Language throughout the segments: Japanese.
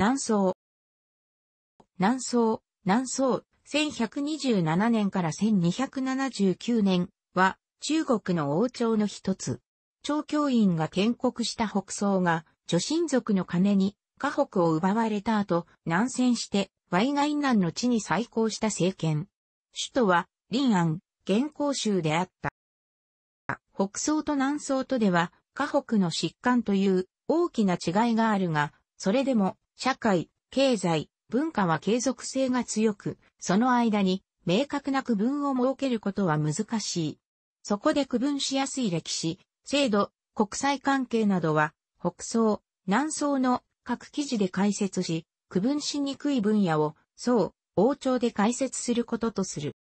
南宋。南宋、南宋、1127年から1279年は中国の王朝の一つ。長教員が建国した北宋が女神族の金に河北を奪われた後、南戦して淮外南の地に再興した政権。首都は臨安、現行州であった。北宋と南宋とでは河北の疾患という大きな違いがあるが、それでも社会、経済、文化は継続性が強く、その間に明確な区分を設けることは難しい。そこで区分しやすい歴史、制度、国際関係などは、北総、南総の各記事で解説し、区分しにくい分野を、総、王朝で解説することとする。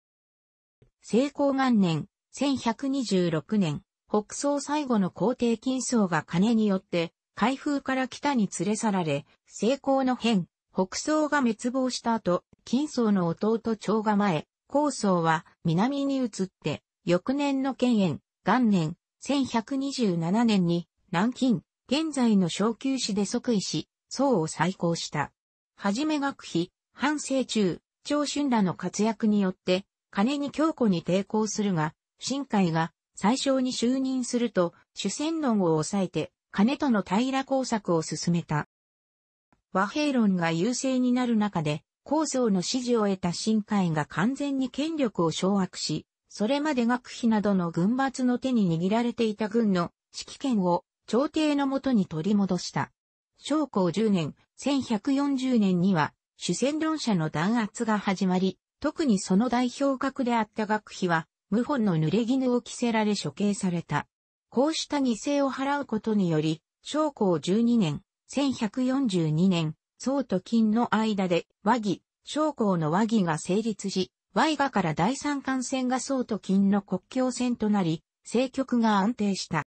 成功元年、1126年、北総最後の皇帝金層が金によって、海風から北に連れ去られ、成功の変、北宋が滅亡した後、金宋の弟長が前、高宋は南に移って、翌年の建炎、元年、1127年に、南京、現在の小休止で即位し、宋を再興した。はじめ学費、反省中、長春らの活躍によって、金に強固に抵抗するが、新海が最小に就任すると、主戦論を抑えて、金との平ら工作を進めた。和平論が優勢になる中で、構想の支持を得た新海が完全に権力を掌握し、それまで学費などの軍閥の手に握られていた軍の指揮権を朝廷のもとに取り戻した。将校10年、1140年には主戦論者の弾圧が始まり、特にその代表格であった学費は、謀反の濡れ衣を着せられ処刑された。こうした犠牲を払うことにより、将校12年、1142年、宋と金の間で和議、将校の和議が成立し、和がから第三艦船が宋と金の国境線となり、政局が安定した。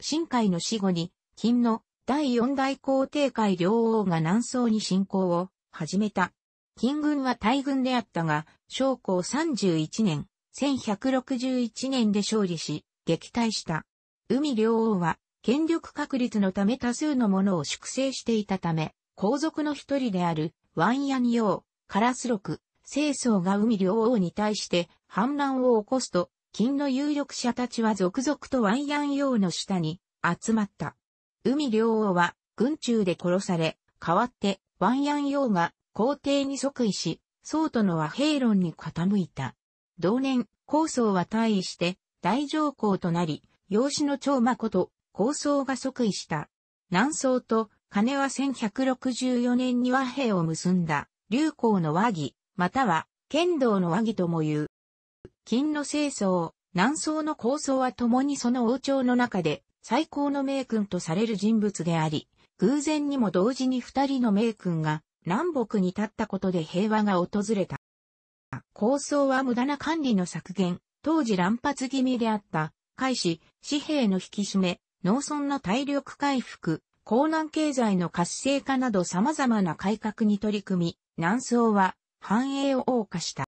新海の死後に、金の第四代皇帝海両王が南宋に侵攻を始めた。金軍は大軍であったが、将校31年、1161年で勝利し、撃退した。海両王は、権力確立のため多数のものを粛清していたため、皇族の一人である、ワンヤニ王、カラス六、清掃が海両王に対して反乱を起こすと、金の有力者たちは続々とワンヤン王の下に集まった。海両王は軍中で殺され、代わってワンヤン王が皇帝に即位し、宋との和平論に傾いた。同年、皇宗は退位して大上皇となり、養子の長誠、高と構想が即位した。南宋と金は1164年に和平を結んだ、流行の和議、または剣道の和議とも言う。金の清掃、南宋の構想は共にその王朝の中で最高の名君とされる人物であり、偶然にも同時に二人の名君が南北に立ったことで平和が訪れた。構想は無駄な管理の削減、当時乱発気味であった開始、紙幣の引き締め、農村の体力回復、江南経済の活性化など様々な改革に取り組み、南宋は繁栄を謳歌した。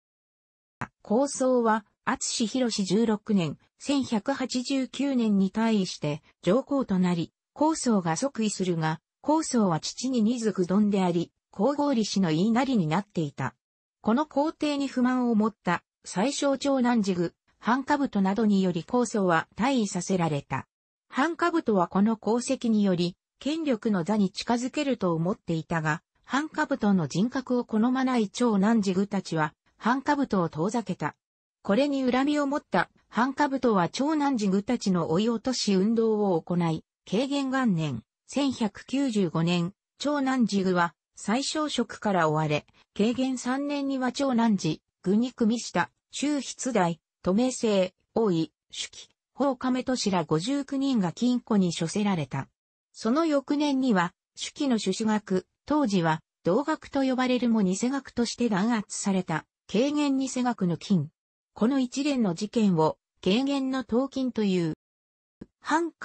構想は、厚志広士16年、1189年に対して上皇となり、高宋が即位するが、高宋は父に二族丼であり、皇后理氏の言いなりになっていた。この皇帝に不満を持った最小長男次具、半兜などにより高祖は退位させられた。半兜はこの功績により、権力の座に近づけると思っていたが、半兜の人格を好まない長男ジグたちは、半兜を遠ざけた。これに恨みを持った半兜は長男ジグたちの追い落とし運動を行い、軽減元年、1195年、長男ジグは最小職から追われ、軽減3年には長男ジ、軍に組みした、中筆代、都名性大井、主記、放亀都市ら59人が金庫に処せられた。その翌年には、主記の主子学、当時は、同学と呼ばれるも偽学として弾圧された、軽減偽学の金。この一連の事件を、軽減の闘金という。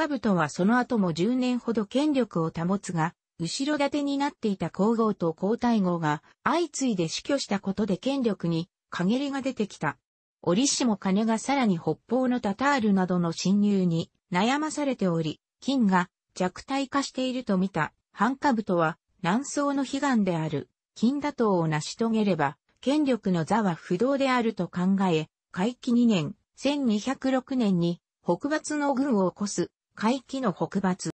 ブとはその後も10年ほど権力を保つが、後ろ盾になっていた皇后と皇太后が相次いで死去したことで権力に陰りが出てきた。折しも金がさらに北方のタタールなどの侵入に悩まされており、金が弱体化していると見た、カブとは、南宋の悲願である、金打倒を成し遂げれば、権力の座は不動であると考え、会期2年、1206年に、北伐の軍を起こす、会期の北伐。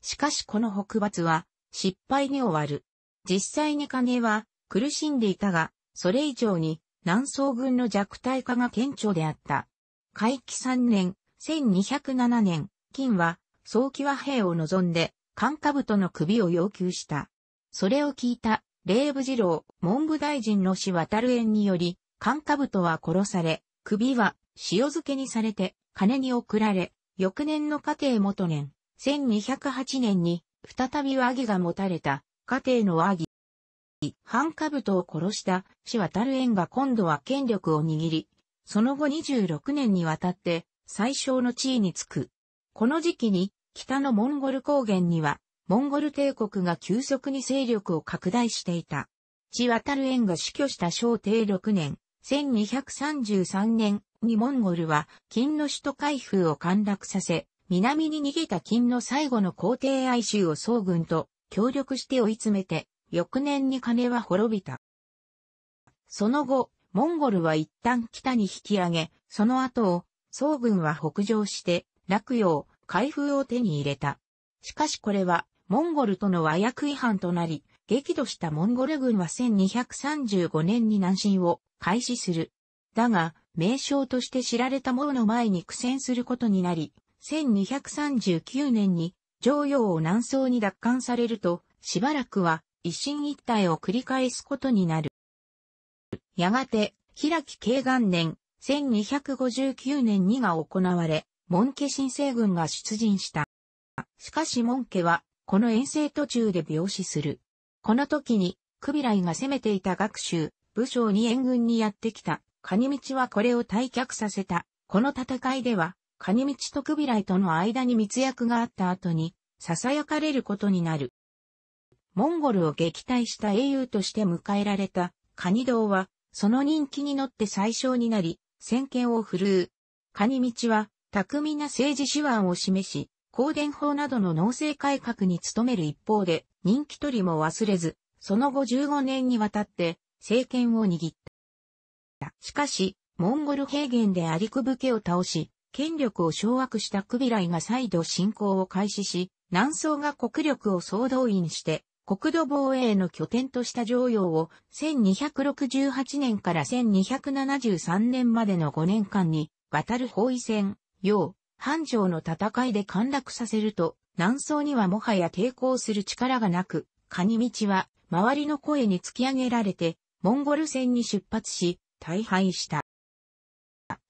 しかしこの北伐は、失敗に終わる。実際に金は、苦しんでいたが、それ以上に、南宋軍の弱体化が顕著であった。回帰3年、1207年、金は、早期和平を望んで、官下部との首を要求した。それを聞いた、霊部次郎、文部大臣の死渡る縁により、官下部とは殺され、首は塩漬けにされて、金に送られ、翌年の家庭元年、1208年に、再び和議が持たれた、家庭の和議。半兜を殺した死渡る縁が今度は権力を握り、その後26年にわたって最小の地位につく。この時期に北のモンゴル高原にはモンゴル帝国が急速に勢力を拡大していた。血渡る縁が死去した小帝6年、1233年にモンゴルは金の首都開封を陥落させ、南に逃げた金の最後の皇帝哀州を総軍と協力して追い詰めて、翌年に金は滅びた。その後、モンゴルは一旦北に引き上げ、その後を、宋軍は北上して、洛陽、開封を手に入れた。しかしこれは、モンゴルとの和訳違反となり、激怒したモンゴル軍は1235年に南進を開始する。だが、名称として知られた者の前に苦戦することになり、1239年に、常陽を南宋に奪還されると、しばらくは一進一退を繰り返すことになる。やがて、平木慶元年、1259年にが行われ、門家新政軍が出陣した。しかし門家は、この遠征途中で病死する。この時に、クビライが攻めていた学習、武将に援軍にやってきた、カニ道はこれを退却させた。この戦いでは、カニ道とクビライとの間に密約があった後に、囁かれることになる。モンゴルを撃退した英雄として迎えられたカニ道は、その人気に乗って最小になり、先見を振るう。カニ道は、巧みな政治手腕を示し、公伝法などの農政改革に努める一方で、人気取りも忘れず、その後15年にわたって、政権を握った。しかし、モンゴル平原でアリクブケを倒し、権力を掌握したクビライが再度侵攻を開始し、南宋が国力を総動員して、国土防衛の拠点とした常用を1268年から1273年までの5年間に、渡る包囲戦、要、繁盛の戦いで陥落させると、南宋にはもはや抵抗する力がなく、カニ道は、周りの声に突き上げられて、モンゴル戦に出発し、大敗した。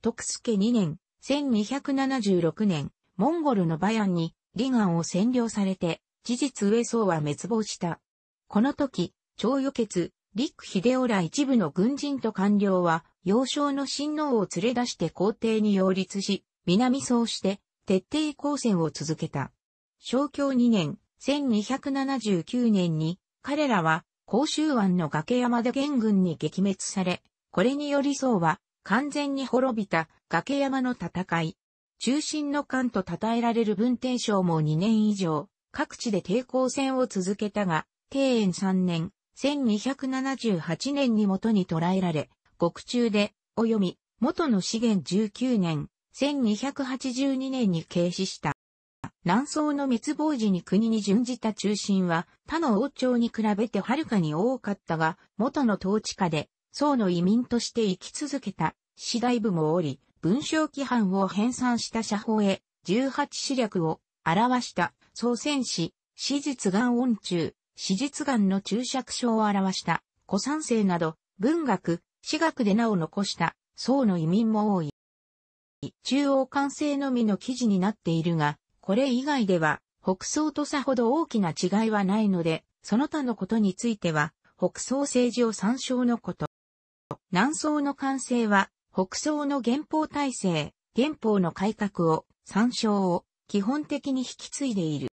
徳助2年、1276年、モンゴルのバヤンに、リガンを占領されて、事実上層は滅亡した。この時、長与決、陸秀夫ら一部の軍人と官僚は、幼少の親王を連れ出して皇帝に擁立し、南総して、徹底抗戦を続けた。昭教2年、1279年に、彼らは、甲州湾の崖山で元軍に撃滅され、これにより宋は、完全に滅びた崖山の戦い。中心の艦と称えられる文帝省も2年以上、各地で抵抗戦を続けたが、慶園3年、1278年に元に捕らえられ、獄中で、及び、元の資源19年、1282年に軽視した。南宋の滅亡時に国に準じた中心は他の王朝に比べてはるかに多かったが、元の統治下で宋の移民として生き続けた士外部もおり、文章規範を編纂した社法へ18史略を表した総選死、手術眼音中、手術眼の注釈書を表した、古三世など、文学、私学で名を残した、宋の移民も多い。中央完成のみの記事になっているが、これ以外では、北宋とさほど大きな違いはないので、その他のことについては、北宋政治を参照のこと。南宋の完成は、北宋の元法体制、元法の改革を、参照を、基本的に引き継いでいる。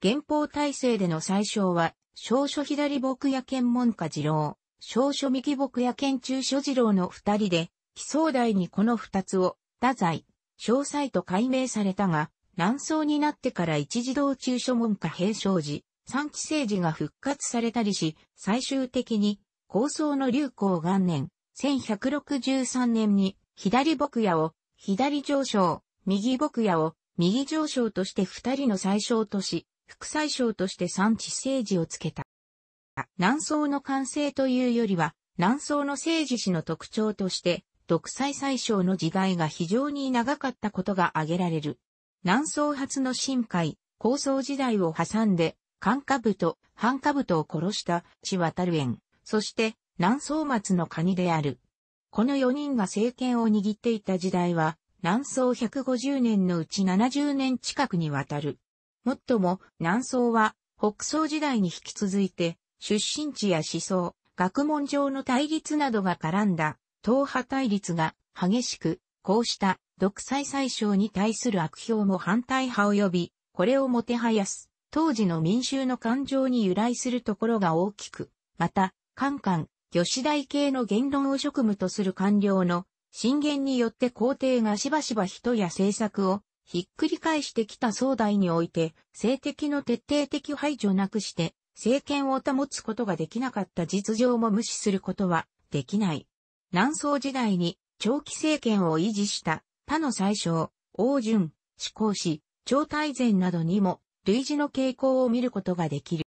原法体制での最小は、少書左牧野剣門下二郎、少書右牧野剣中書二郎の二人で、起草代にこの二つを、太宰、詳細と改名されたが、乱争になってから一児童中書門下平昌寺、三期政治が復活されたりし、最終的に、高僧の流行元年、1163年に、左牧野を、左上昇、右牧野を、右上将として二人の最小とし、副最小として三地政治をつけた。南宋の完成というよりは、南宋の政治史の特徴として、独裁最小の時代が非常に長かったことが挙げられる。南宋初の深海、高想時代を挟んで、漢部と半部とを殺した千渡る園、そして南宋末のカニである。この四人が政権を握っていた時代は、南宋150年のうち70年近くにわたる。もっとも、南宋は、北宋時代に引き続いて、出身地や思想、学問上の対立などが絡んだ、党派対立が激しく、こうした独裁宰相に対する悪評も反対派及び、これをもてはやす、当時の民衆の感情に由来するところが大きく、また、カンカン、吉大系の言論を職務とする官僚の震源によって皇帝がしばしば人や政策をひっくり返してきた壮大において、政敵の徹底的排除なくして、政権を保つことができなかった実情も無視することはできない。南宋時代に長期政権を維持した他の宰相、王順、志向氏、超大善などにも類似の傾向を見ることができる。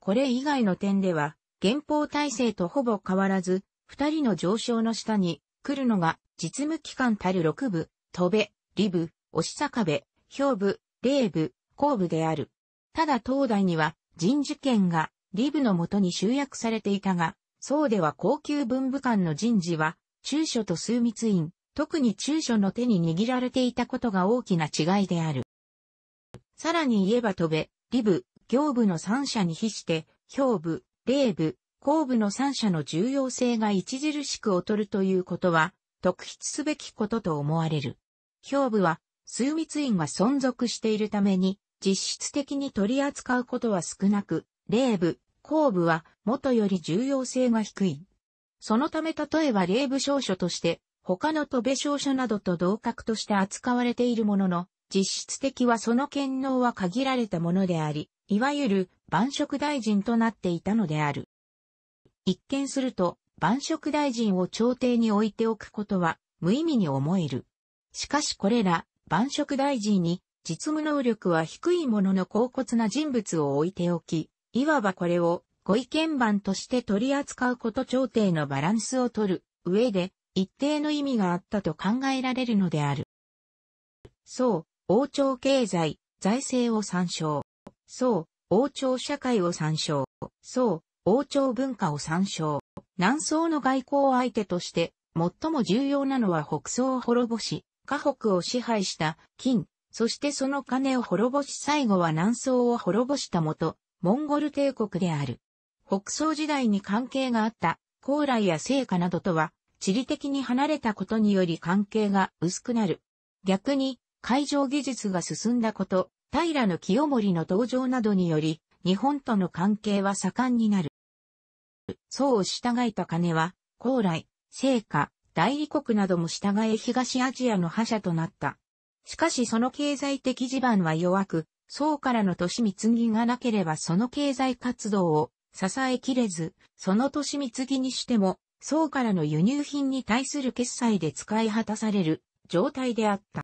これ以外の点では、現法体制とほぼ変わらず、二人の上昇の下に来るのが、実務機関たる六部、戸部、リ部、押坂部、兵部、霊部、後部である。ただ東大には、人事権が、リ部のもとに集約されていたが、そうでは高級文部官の人事は、中書と枢密院、特に中所の手に握られていたことが大きな違いである。さらに言えば戸部、リ部、行部の三者に比して、兵部、霊部、後部の三者の重要性が著しく劣るということは、特筆すべきことと思われる。表部は、枢密院が存続しているために、実質的に取り扱うことは少なく、霊部、後部は、元より重要性が低い。そのため例えば霊部証書として、他の戸部証書などと同格として扱われているものの、実質的はその権能は限られたものであり、いわゆる、晩食大臣となっていたのである。一見すると、晩食大臣を朝廷に置いておくことは無意味に思える。しかしこれら、晩食大臣に実務能力は低いものの高骨な人物を置いておき、いわばこれをご意見番として取り扱うこと朝廷のバランスを取る上で一定の意味があったと考えられるのである。そう、王朝経済、財政を参照。そう、王朝社会を参照。そう、王朝文化を参照。南宋の外交相手として、最も重要なのは北宋を滅ぼし、河北を支配した金、そしてその金を滅ぼし最後は南宋を滅ぼしたもと、モンゴル帝国である。北宋時代に関係があった高麗や聖火などとは、地理的に離れたことにより関係が薄くなる。逆に、海上技術が進んだこと、平清盛の登場などにより、日本との関係は盛んになる。宋を従えた金は、高麗、聖火、大理国なども従え東アジアの覇者となった。しかしその経済的地盤は弱く、宋からの都市貢ぎがなければその経済活動を支えきれず、その都市貢ぎにしても、宋からの輸入品に対する決済で使い果たされる状態であった。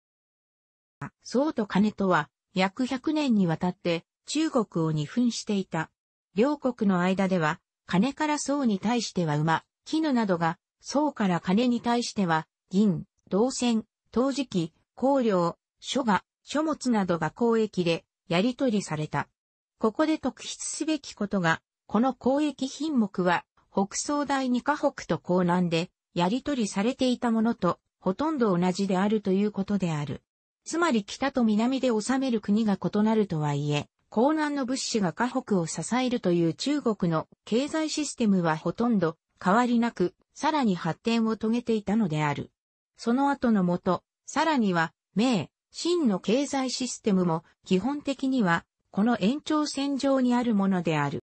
宋と金とは、約100年にわたって中国を二分していた。両国の間では、金から層に対しては馬、絹などが、層から金に対しては、銀、銅線、陶磁器、香料、書画、書物などが交易で、やり取りされた。ここで特筆すべきことが、この交易品目は、北総大二河北と江南で、やり取りされていたものと、ほとんど同じであるということである。つまり北と南で治める国が異なるとはいえ、江南の物資が河北を支えるという中国の経済システムはほとんど変わりなく、さらに発展を遂げていたのである。その後のもと、さらには、明、清の経済システムも基本的には、この延長線上にあるものである。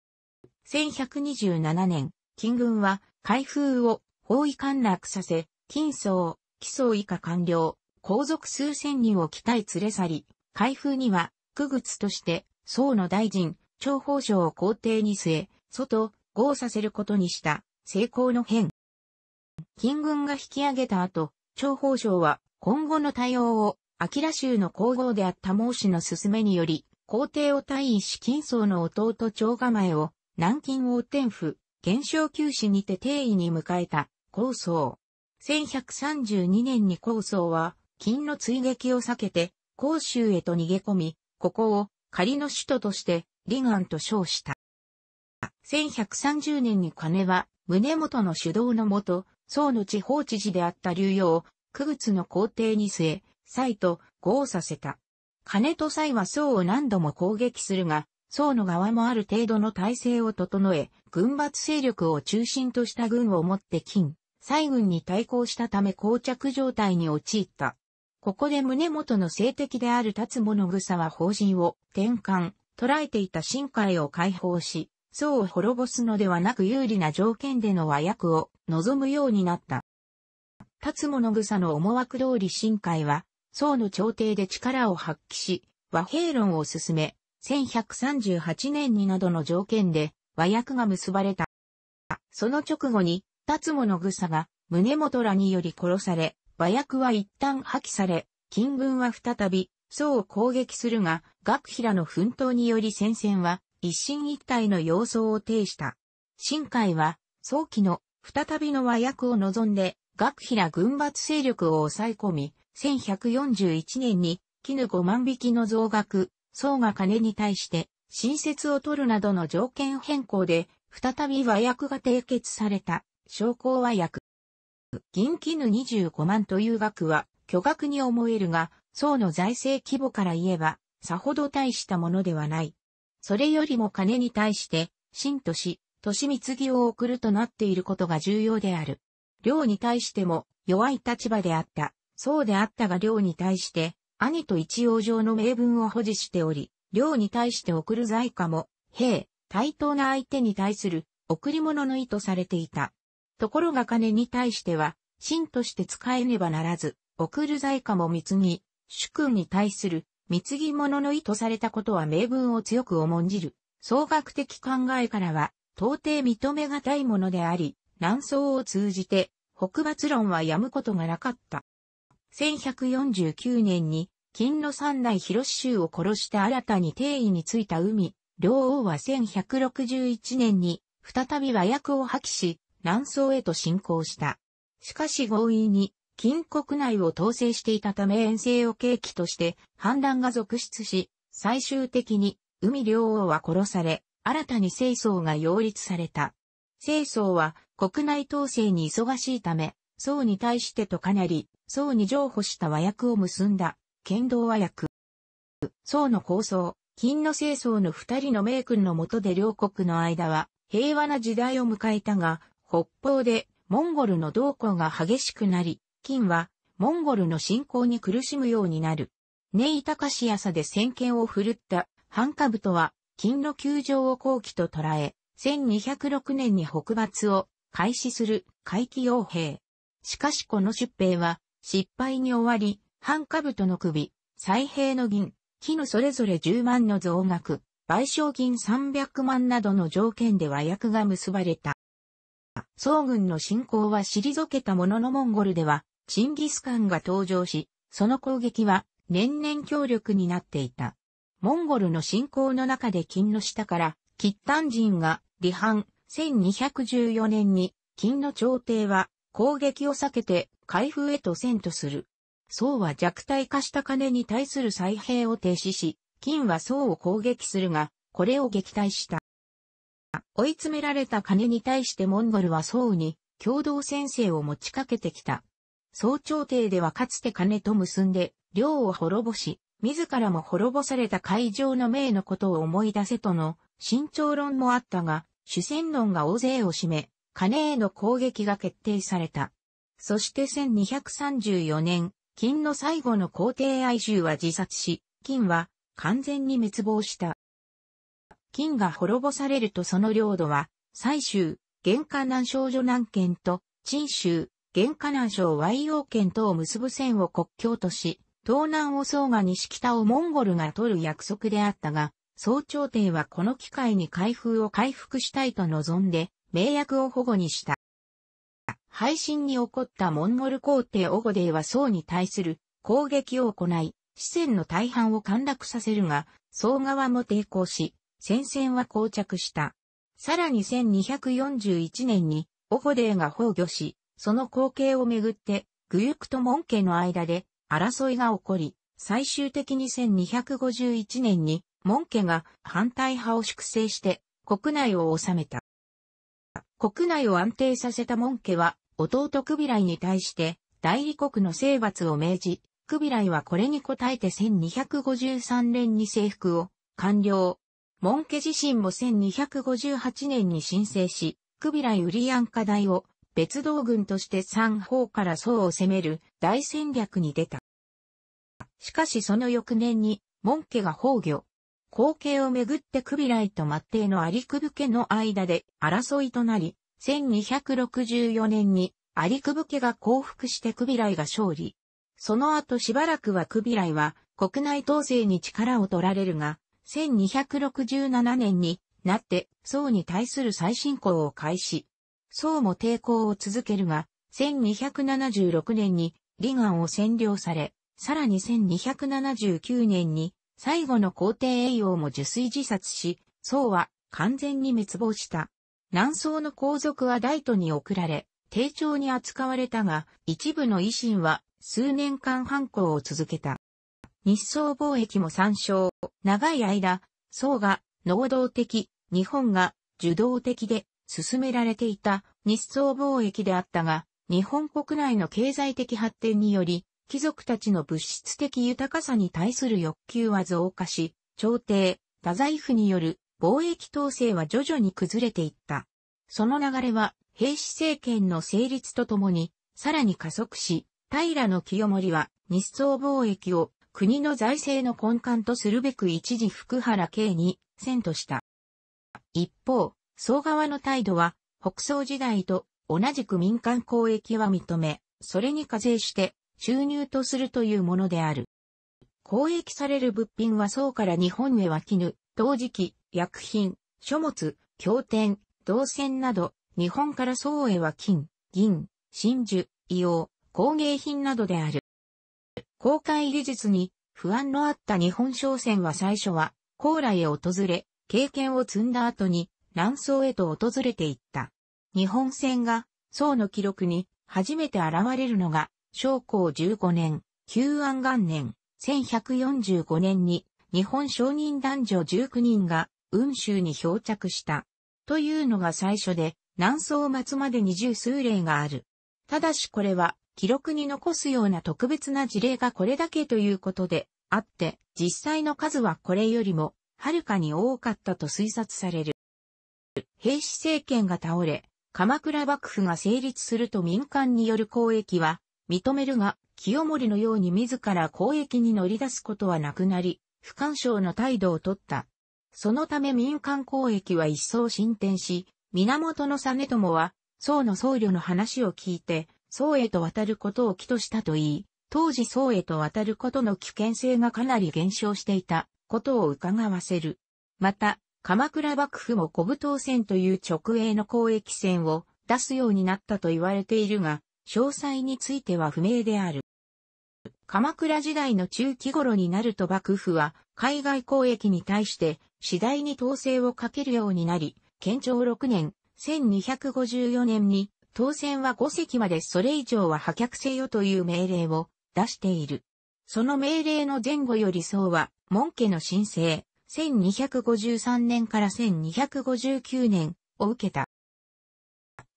1127年、金軍は開封を包囲陥落させ、金層、基層以下官僚、皇族数千人を北へ連れ去り、開封には、区物として宋の大臣、長宝章を皇帝に据え、外、合させることにした、成功の変。金軍が引き上げた後、長宝章は、今後の対応を、明州の皇后であった孟子の勧めにより、皇帝を退位し金層の弟蝶構えを、南京王天府、現象休止にて定位に迎えた、高宗。1132年に高宗は、金の追撃を避けて、皇州へと逃げ込み、ここを仮の首都として、リガンと称した。1130年に金は、宗元の主導のもと、宋の地方知事であった竜葉を、九儡の皇帝に据え、蔡と合させた。金と蔡は宋を何度も攻撃するが、宋の側もある程度の体制を整え、軍閥勢力を中心とした軍をもって金、蔡軍に対抗したため膠着状態に陥った。ここで宗元の性的である立物草は法人を転換、捉えていた深海を解放し、僧を滅ぼすのではなく有利な条件での和訳を望むようになった。立物草の思惑通り深海は、僧の朝廷で力を発揮し、和平論を進め、1138年になどの条件で和訳が結ばれた。その直後に、立物草が宗元らにより殺され、和訳は一旦破棄され、金軍は再び、宋を攻撃するが、学平の奮闘により戦線は、一進一退の様相を呈した。新海は、早期の、再びの和訳を望んで、学平軍閥勢力を抑え込み、1141年に、絹5万匹の増額、宋が金に対して、新設を取るなどの条件変更で、再び和訳が締結された、商工和役。銀絹25万という額は巨額に思えるが、宋の財政規模から言えば、さほど大したものではない。それよりも金に対して、新都市、都市貢を送るとなっていることが重要である。領に対しても弱い立場であった。そうであったが領に対して、兄と一応上の名分を保持しており、領に対して送る財貨も、兵、対等な相手に対する贈り物の意図されていた。ところが金に対しては、真として使えねばならず、送る財貨も貢ぎ、主君に対する貢ぎ物の意図されたことは名分を強く重んじる。総学的考えからは、到底認めがたいものであり、南宋を通じて、北伐論はやむことがなかった。1149年に、金の三代広州を殺して新たに定位についた海、両王は1161年に、再び和訳を破棄し、南宋へと進行した。しかし合意に、金国内を統制していたため遠征を契機として反乱が続出し、最終的に海両王は殺され、新たに清宋が擁立された。清宋は国内統制に忙しいため、宋に対してとかなり、宋に譲歩した和訳を結んだ、剣道和訳。宋の構想、金の清宋の二人の名君の下で両国の間は平和な時代を迎えたが、北方でモンゴルの動向が激しくなり、金はモンゴルの侵攻に苦しむようになる。ネイタカシアサで先見を振るったハンカブトは金の球場を後期と捉え、1206年に北伐を開始する回帰傭兵。しかしこの出兵は失敗に終わり、ハンカブトの首、再兵の銀、のそれぞれ10万の増額、賠償金300万などの条件で和訳が結ばれた。宋軍の侵攻は退けたもののモンゴルでは、チンギスカンが登場し、その攻撃は年々強力になっていた。モンゴルの侵攻の中で金の下から、吉丹人が離反、1214年に、金の朝廷は攻撃を避けて開封へと遷とする。宋は弱体化した金に対する再兵を停止し、金は宋を攻撃するが、これを撃退した。追い詰められた金に対してモンゴルは宋に共同戦線を持ちかけてきた。総朝廷ではかつて金と結んで、領を滅ぼし、自らも滅ぼされた会場の命のことを思い出せとの、慎重論もあったが、主戦論が大勢を占め、金への攻撃が決定された。そして1234年、金の最後の皇帝愛衆は自殺し、金は完全に滅亡した。金が滅ぼされるとその領土は、西州、玄関南省女南県と、陳州、玄関南省和洋県とを結ぶ線を国境とし、東南を総が西北をモンゴルが取る約束であったが、総朝廷はこの機会に開封を回復したいと望んで、名役を保護にした。配信に起こったモンゴル皇帝オゴデイは宋に対する攻撃を行い、四川の大半を陥落させるが、宋側も抵抗し、戦線は膠着した。さらに1241年に、オホデーが崩御し、その光景をめぐって、グユクとモン家の間で争いが起こり、最終的に1251年に、モン家が反対派を粛清して、国内を治めた。国内を安定させたモン家は、弟クビライに対して、大理国の征伐を命じ、クビライはこれに応えて1253年に征服を完了。モンケ自身も1258年に申請し、クビライ・ウリアン課題を別道軍として三方から宋を攻める大戦略に出た。しかしその翌年に、モンケが崩御。後継をめぐってクビライと末帝のアリクブ家の間で争いとなり、1264年にアリクブ家が降伏してクビライが勝利。その後しばらくはクビライは国内統制に力を取られるが、1267年になって宋に対する再進行を開始。宋も抵抗を続けるが、1276年に離岸を占領され、さらに1279年に最後の皇帝栄養も受水自殺し、宋は完全に滅亡した。南宋の皇族は大都に送られ、丁重に扱われたが、一部の維新は数年間反抗を続けた。日宋貿易も参照。長い間、宋が能動的、日本が受動的で進められていた日宋貿易であったが、日本国内の経済的発展により、貴族たちの物質的豊かさに対する欲求は増加し、朝廷、太宰府による貿易統制は徐々に崩れていった。その流れは、平氏政権の成立とともに、さらに加速し、平清盛は日宋貿易を国の財政の根幹とするべく一時福原慶に遷とした。一方、総側の態度は、北宋時代と同じく民間交易は認め、それに課税して収入とするというものである。交易される物品は宋から日本へは絹、陶磁器、薬品、書物、経典、銅線など、日本から宋へは金、銀、真珠、硫黄、工芸品などである。公開技術に不安のあった日本商船は最初は、高麗へ訪れ、経験を積んだ後に、南宋へと訪れていった。日本船が、宋の記録に、初めて現れるのが、昭光15年、旧安元年、1145年に、日本商人男女19人が、雲州に漂着した。というのが最初で、南宋末まで二十数例がある。ただしこれは、記録に残すような特別な事例がこれだけということであって、実際の数はこれよりも、はるかに多かったと推察される。平氏政権が倒れ、鎌倉幕府が成立すると民間による交易は認めるが、清盛のように自ら交易に乗り出すことはなくなり、不干渉の態度をとった。そのため民間交易は一層進展し、源実朝は、宋の僧侶の話を聞いて、宋へと渡ることを起としたと言い、当時宋へと渡ることの危険性がかなり減少していたことを伺わせる。また、鎌倉幕府も小武船という直営の交易船を出すようになったと言われているが、詳細については不明である。鎌倉時代の中期頃になると幕府は海外交易に対して次第に統制をかけるようになり、県庁6年、1254年に当選は5席までそれ以上は破却せよという命令を出している。その命令の前後より僧は、門家の申請、1253年から1259年を受けた。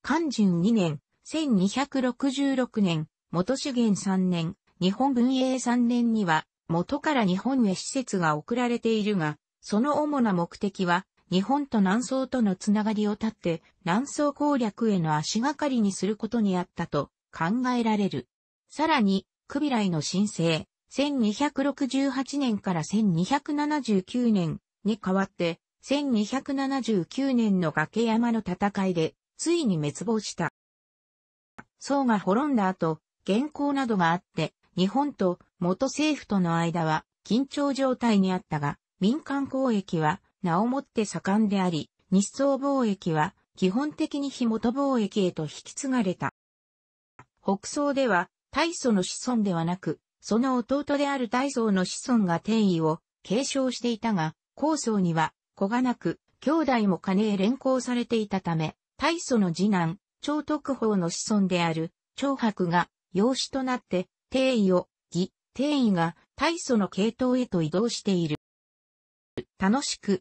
漢順2年、1266年、元主元3年、日本文英3年には、元から日本へ施設が送られているが、その主な目的は、日本と南宋とのつながりを立って、南宋攻略への足がかりにすることにあったと考えられる。さらに、クビライの申請、1268年から1279年に代わって、1279年の崖山の戦いで、ついに滅亡した。宋が滅んだ後、原稿などがあって、日本と元政府との間は緊張状態にあったが、民間交易は名をもって盛んであり、日宋貿易は基本的に非元貿易へと引き継がれた。北宋では大祖の子孫ではなく、その弟である大祖の子孫が定位を継承していたが、高祖には子がなく、兄弟も金へ連行されていたため、大祖の次男、長徳法の子孫である長白が養子となって定位を義、定位が大祖の系統へと移動している。楽しく、